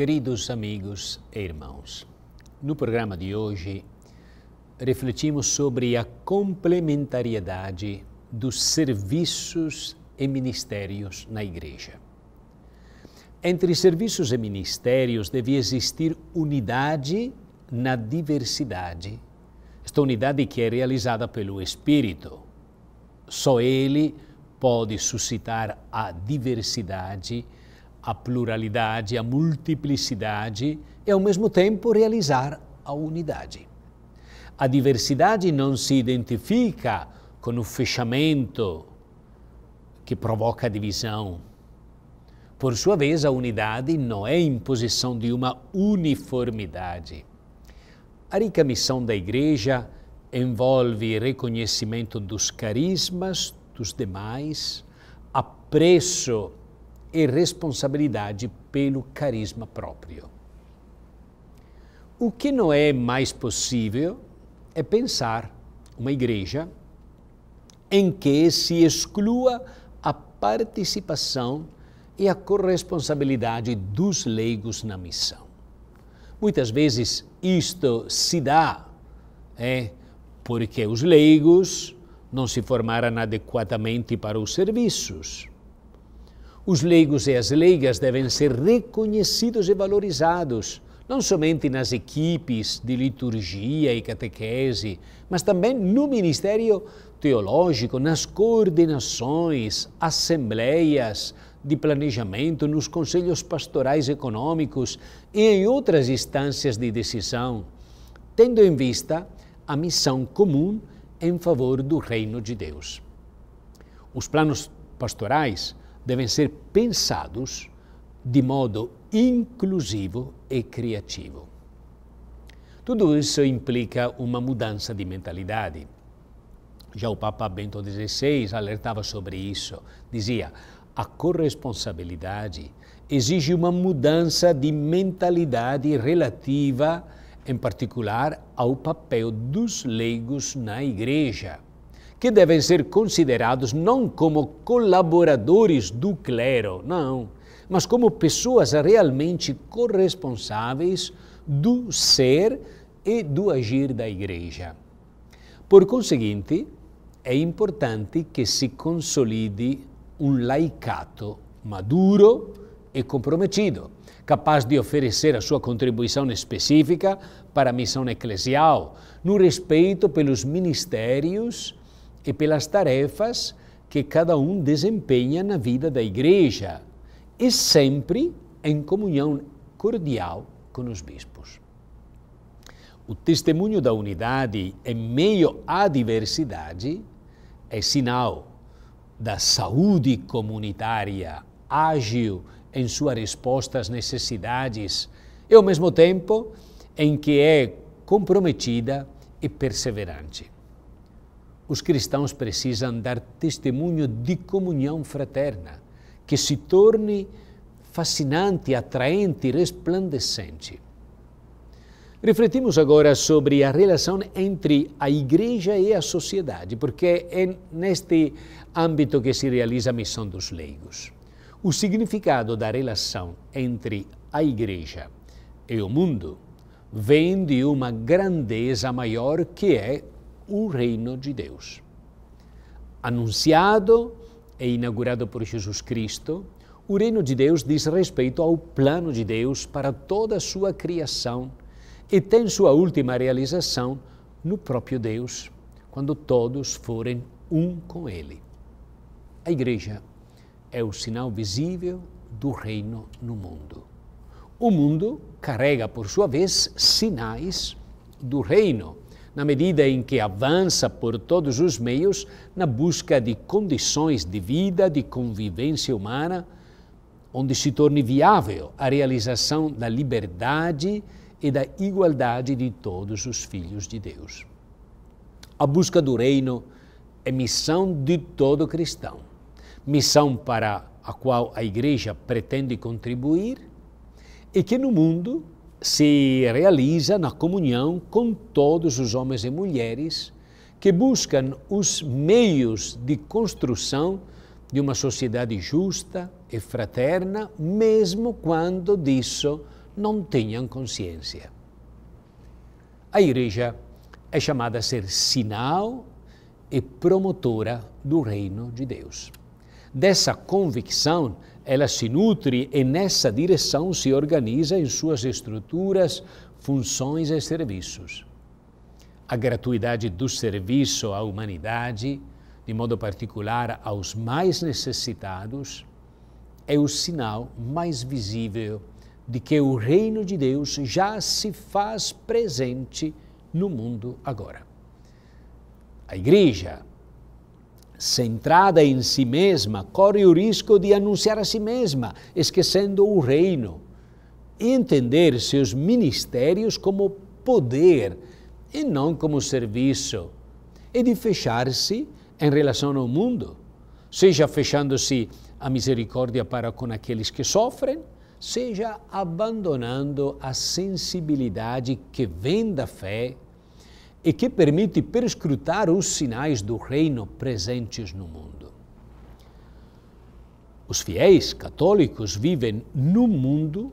Queridos amigos e irmãos, no programa de hoje refletimos sobre a complementariedade dos serviços e ministérios na Igreja. Entre serviços e ministérios devia existir unidade na diversidade. Esta unidade que é realizada pelo Espírito. Só Ele pode suscitar a diversidade a pluralidade, a multiplicidade e, ao mesmo tempo, realizar a unidade. A diversidade não se identifica com o fechamento que provoca a divisão. Por sua vez, a unidade não é imposição de uma uniformidade. A rica missão da Igreja envolve reconhecimento dos carismas dos demais, apreço e responsabilidade pelo carisma próprio. O que não é mais possível é pensar uma igreja em que se exclua a participação e a corresponsabilidade dos leigos na missão. Muitas vezes isto se dá é, porque os leigos não se formaram adequadamente para os serviços os leigos e as leigas devem ser reconhecidos e valorizados, não somente nas equipes de liturgia e catequese, mas também no ministério teológico, nas coordenações, assembleias de planejamento, nos conselhos pastorais econômicos e em outras instâncias de decisão, tendo em vista a missão comum em favor do reino de Deus. Os planos pastorais devem ser pensados de modo inclusivo e criativo. Tudo isso implica uma mudança de mentalidade. Já o Papa Bento XVI alertava sobre isso. Dizia: a corresponsabilidade exige uma mudança de mentalidade relativa, em particular, ao papel dos leigos na Igreja que devem ser considerados não como colaboradores do clero, não, mas como pessoas realmente corresponsáveis do ser e do agir da Igreja. Por conseguinte, é importante que se consolide um laicato maduro e comprometido, capaz de oferecer a sua contribuição específica para a missão eclesial, no respeito pelos ministérios e pelas tarefas que cada um desempenha na vida da igreja, e sempre em comunhão cordial com os bispos. O testemunho da unidade em meio à diversidade é sinal da saúde comunitária ágil em sua resposta às necessidades e, ao mesmo tempo, em que é comprometida e perseverante os cristãos precisam dar testemunho de comunhão fraterna, que se torne fascinante, atraente, resplandecente. Refletimos agora sobre a relação entre a Igreja e a sociedade, porque é neste âmbito que se realiza a missão dos leigos. O significado da relação entre a Igreja e o mundo vem de uma grandeza maior que é o reino de Deus. Anunciado e inaugurado por Jesus Cristo, o reino de Deus diz respeito ao plano de Deus para toda a sua criação e tem sua última realização no próprio Deus, quando todos forem um com Ele. A Igreja é o sinal visível do reino no mundo. O mundo carrega, por sua vez, sinais do reino na medida em que avança por todos os meios na busca de condições de vida, de convivência humana, onde se torne viável a realização da liberdade e da igualdade de todos os filhos de Deus. A busca do reino é missão de todo cristão, missão para a qual a Igreja pretende contribuir e que no mundo se realiza na comunhão com todos os homens e mulheres que buscam os meios de construção de uma sociedade justa e fraterna, mesmo quando disso não tenham consciência. A Igreja é chamada a ser sinal e promotora do reino de Deus. Dessa convicção, ela se nutre e nessa direção se organiza em suas estruturas, funções e serviços. A gratuidade do serviço à humanidade, de modo particular aos mais necessitados, é o sinal mais visível de que o reino de Deus já se faz presente no mundo agora. A Igreja, centrada em si mesma, corre o risco de anunciar a si mesma, esquecendo o reino. Entender seus ministérios como poder e não como serviço. E de fechar-se em relação ao mundo, seja fechando-se a misericórdia para com aqueles que sofrem, seja abandonando a sensibilidade que vem da fé e que permite perscrutar os sinais do reino presentes no mundo. Os fiéis católicos vivem num mundo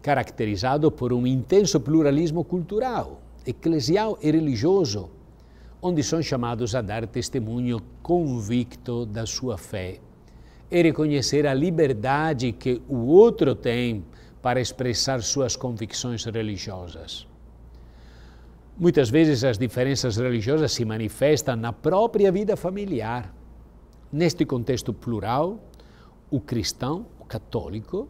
caracterizado por um intenso pluralismo cultural, eclesial e religioso, onde são chamados a dar testemunho convicto da sua fé e reconhecer a liberdade que o outro tem para expressar suas convicções religiosas. Muitas vezes as diferenças religiosas se manifestam na própria vida familiar. Neste contexto plural, o cristão, o católico,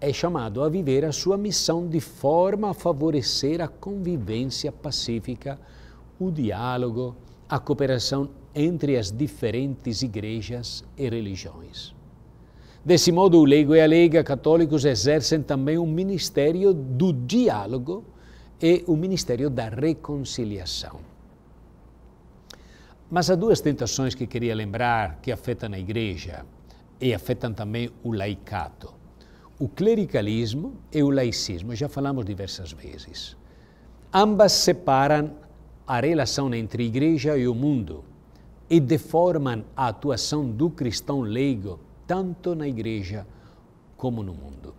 é chamado a viver a sua missão de forma a favorecer a convivência pacífica, o diálogo, a cooperação entre as diferentes igrejas e religiões. Desse modo, o leigo e a leiga católicos exercem também um ministério do diálogo e o Ministério da Reconciliação. Mas há duas tentações que queria lembrar que afetam a Igreja e afetam também o laicato: o clericalismo e o laicismo. Já falamos diversas vezes. Ambas separam a relação entre a Igreja e o mundo e deformam a atuação do cristão leigo tanto na Igreja como no mundo.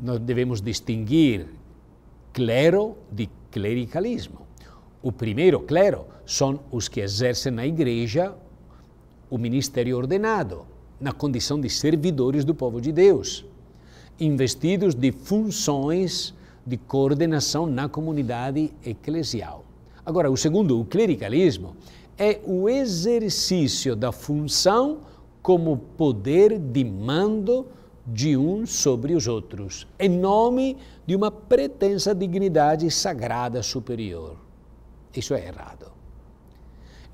Nós devemos distinguir clero de clericalismo. O primeiro clero são os que exercem na igreja o ministério ordenado, na condição de servidores do povo de Deus, investidos de funções de coordenação na comunidade eclesial. Agora, o segundo, o clericalismo, é o exercício da função como poder de mando de uns sobre os outros, em nome de uma pretensa dignidade sagrada superior. Isso é errado.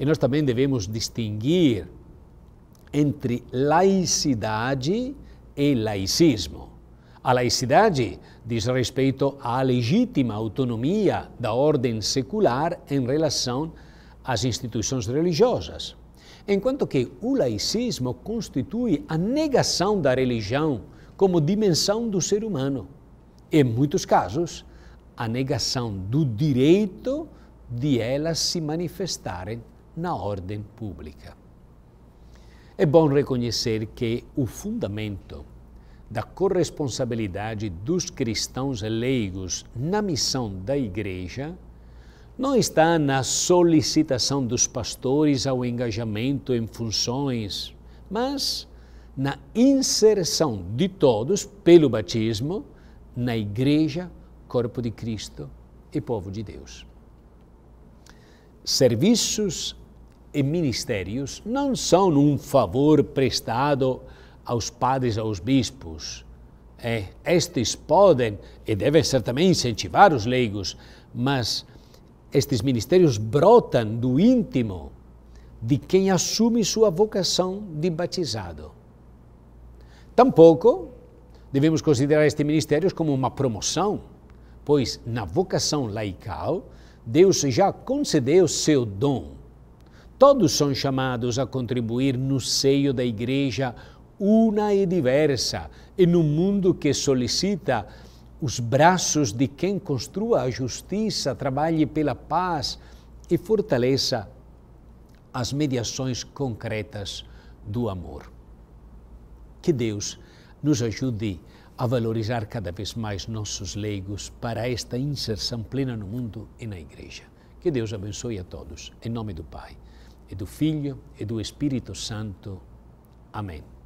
E nós também devemos distinguir entre laicidade e laicismo. A laicidade diz respeito à legítima autonomia da ordem secular em relação às instituições religiosas enquanto que o laicismo constitui a negação da religião como dimensão do ser humano. Em muitos casos, a negação do direito de elas se manifestarem na ordem pública. É bom reconhecer que o fundamento da corresponsabilidade dos cristãos leigos na missão da Igreja não está na solicitação dos pastores ao engajamento em funções, mas na inserção de todos, pelo batismo, na Igreja, Corpo de Cristo e Povo de Deus. Serviços e ministérios não são um favor prestado aos padres, aos bispos. É, estes podem e devem certamente incentivar os leigos, mas estes ministérios brotam do íntimo de quem assume sua vocação de batizado. Tampouco devemos considerar estes ministérios como uma promoção, pois na vocação laical, Deus já concedeu seu dom. Todos são chamados a contribuir no seio da Igreja una e diversa e no mundo que solicita os braços de quem construa a justiça, trabalhe pela paz e fortaleça as mediações concretas do amor. Que Deus nos ajude a valorizar cada vez mais nossos leigos para esta inserção plena no mundo e na Igreja. Que Deus abençoe a todos. Em nome do Pai, e do Filho e do Espírito Santo. Amém.